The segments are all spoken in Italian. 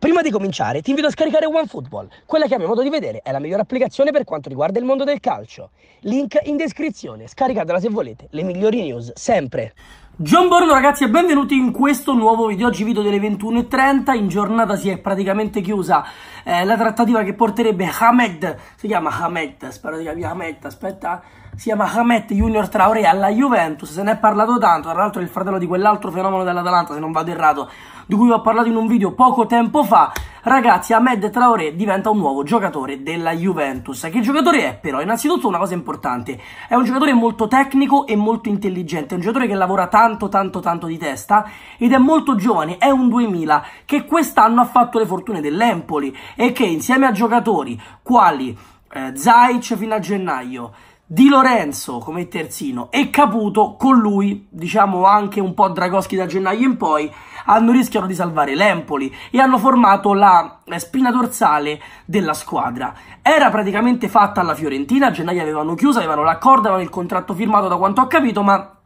Prima di cominciare ti invito a scaricare OneFootball, quella che a mio modo di vedere è la migliore applicazione per quanto riguarda il mondo del calcio. Link in descrizione, scaricatela se volete, le migliori news sempre. John Borlo ragazzi e benvenuti in questo nuovo video, oggi video delle 21.30, in giornata si è praticamente chiusa eh, la trattativa che porterebbe Hamed, si chiama Hamed, spero di capire Hamed, aspetta, si chiama Hamed Junior Traoré alla Juventus, se ne è parlato tanto, tra l'altro è il fratello di quell'altro fenomeno dell'Atalanta se non vado errato, di cui ho parlato in un video poco tempo fa, ragazzi Ahmed Traoré diventa un nuovo giocatore della Juventus. Che giocatore è però? Innanzitutto una cosa importante, è un giocatore molto tecnico e molto intelligente, è un giocatore che lavora tanto tanto tanto di testa ed è molto giovane, è un 2000 che quest'anno ha fatto le fortune dell'Empoli e che insieme a giocatori quali eh, Zaic fino a gennaio, di Lorenzo come terzino e Caputo con lui, diciamo anche un po' Dragoschi da gennaio in poi, hanno rischiato di salvare l'Empoli e hanno formato la spina dorsale della squadra. Era praticamente fatta alla Fiorentina, a gennaio avevano chiuso, avevano l'accordo, avevano il contratto firmato da quanto ho capito, ma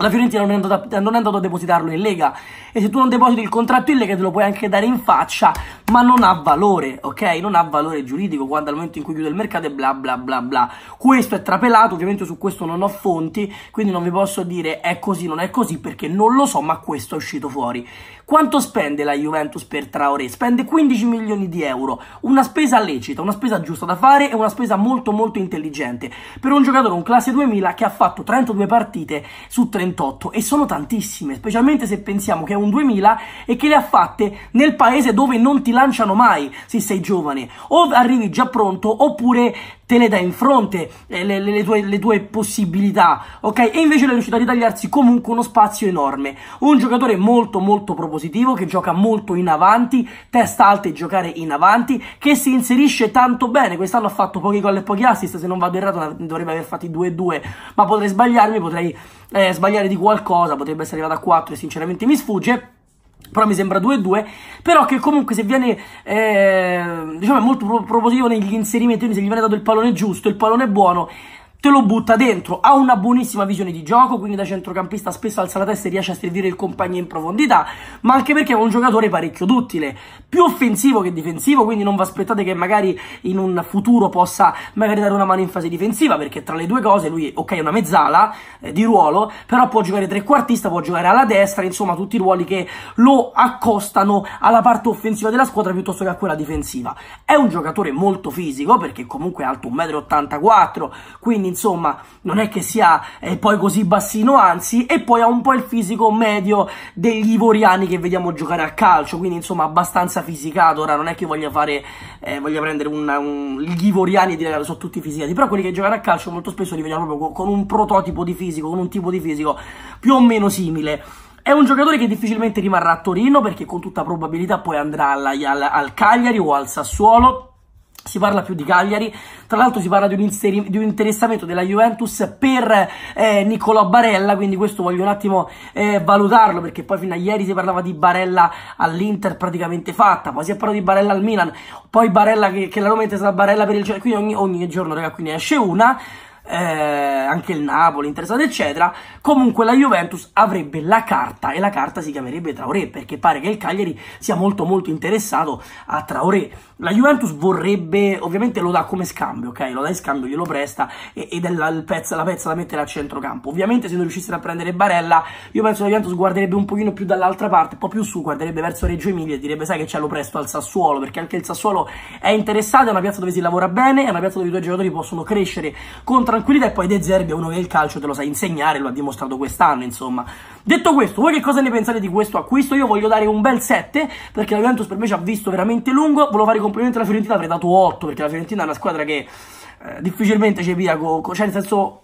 la Fiorentina non è, andata, eh, non è, andata, a depositarlo in Lega e se tu non depositi il contratto in Lega te lo puoi anche dare in faccia ma non ha valore, ok? Non ha valore giuridico quando al momento in cui chiude il mercato e bla bla bla bla questo è trapelato, ovviamente su questo non ho fonti quindi non vi posso dire è così, non è così perché non lo so ma questo è uscito fuori quanto spende la Juventus per Traoré? Spende 15 milioni di euro una spesa lecita, una spesa giusta da fare e una spesa molto molto intelligente per un giocatore un classe 2000 che ha fatto 32 partite su 3 38 e sono tantissime, specialmente se pensiamo che è un 2000 e che le ha fatte nel paese dove non ti lanciano mai se sei giovane, o arrivi già pronto oppure te le dà in fronte eh, le, le, le, tue, le, tue, possibilità, ok? E invece è riuscito a ritagliarsi comunque uno spazio enorme. Un giocatore molto molto propositivo, che gioca molto in avanti, testa alta e giocare in avanti, che si inserisce tanto bene. Quest'anno ha fatto pochi gol e pochi assist, se non vado errato dovrebbe aver fatti 2-2, ma potrei sbagliarmi, potrei eh, sbagliare di qualcosa, potrebbe essere arrivato a 4 e sinceramente mi sfugge però mi sembra 2-2, però che comunque se viene, eh, diciamo, è molto propositivo negli inserimenti, quindi se gli viene dato il pallone giusto, il pallone buono, te lo butta dentro, ha una buonissima visione di gioco, quindi da centrocampista spesso alza la testa e riesce a servire il compagno in profondità, ma anche perché è un giocatore parecchio duttile, più offensivo che difensivo, quindi non vi aspettate che magari in un futuro possa magari dare una mano in fase difensiva, perché tra le due cose lui, ok, è una mezzala eh, di ruolo, però può giocare trequartista, può giocare alla destra, insomma tutti i ruoli che lo accostano alla parte offensiva della squadra piuttosto che a quella difensiva. È un giocatore molto fisico, perché comunque è alto 1,84 m, quindi insomma non è che sia eh, poi così bassino, anzi, e poi ha un po' il fisico medio degli ivoriani che vediamo giocare a calcio, quindi insomma abbastanza fisicato, ora non è che voglia fare, eh, voglia prendere un, un, gli ivoriani e dire che sono tutti fisicati, però quelli che giocano a calcio molto spesso li vediamo proprio con un prototipo di fisico, con un tipo di fisico più o meno simile. È un giocatore che difficilmente rimarrà a Torino perché con tutta probabilità poi andrà alla, al, al Cagliari o al Sassuolo si parla più di Cagliari, tra l'altro si parla di un, di un, interessamento della Juventus per eh, Niccolò Barella, quindi questo voglio un attimo eh, valutarlo perché poi fino a ieri si parlava di Barella all'Inter praticamente fatta, poi si è parlato di Barella al Milan, poi Barella che, che la Roma è intesa Barella per il... quindi ogni, ogni giorno raga, qui ne esce una, eh, anche il Napoli interessato, eccetera. Comunque la Juventus avrebbe la carta e la carta si chiamerebbe Traoré perché pare che il Cagliari sia molto molto interessato a Traoré. La Juventus vorrebbe, ovviamente lo dà come scambio, ok? Lo dà in scambio, glielo presta ed è la, pezza, la pezza da mettere a centrocampo. Ovviamente se non riuscissero a prendere Barella, io penso che la Juventus guarderebbe un pochino più dall'altra parte, un po' più su, guarderebbe verso Reggio Emilia e direbbe sai che ce lo presto al Sassuolo perché anche il Sassuolo è interessato, è una piazza dove si lavora bene, è una piazza dove i tuoi giocatori possono crescere contro tranquillità e poi De Zerbi è uno che il calcio te lo sa insegnare, lo ha dimostrato quest'anno, insomma. Detto questo, voi che cosa ne pensate di questo acquisto? Io voglio dare un bel 7 perché la Juventus per me ci ha visto veramente lungo, volevo fare i complimenti alla Fiorentina, avrei dato 8 perché la Fiorentina è una squadra che eh, difficilmente c'è via, co- co- cioè nel senso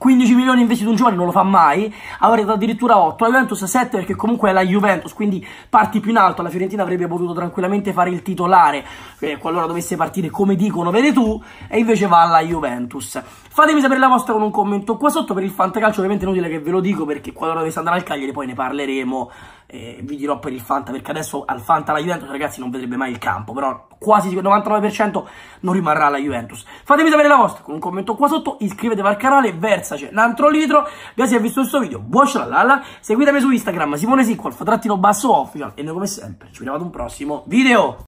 15 milioni investiti in un giovane non lo fa mai, avrei dato addirittura 8, la Juventus 7 perché comunque è la Juventus, quindi parti più in alto, la Fiorentina avrebbe potuto tranquillamente fare il titolare, eh, qualora dovesse partire come dicono, vede tu, e invece va alla Juventus. Fatemi sapere la vostra con un commento qua sotto per il fantacalcio, ovviamente è inutile che ve lo dico perché qualora dovesse andare al Cagliari poi ne parleremo eh, vi dirò per il Fanta, perché adesso al Fanta la Juventus, ragazzi, non vedrebbe mai il campo, però quasi il 99% non rimarrà la Juventus. Fatemi sapere la vostra con un commento qua sotto, iscrivetevi al canale, versace altro litro, grazie si visto questo video, buon shalala, seguitemi su Instagram, Simone Sicco, alfa trattino basso official, e noi come sempre ci vediamo ad un prossimo video!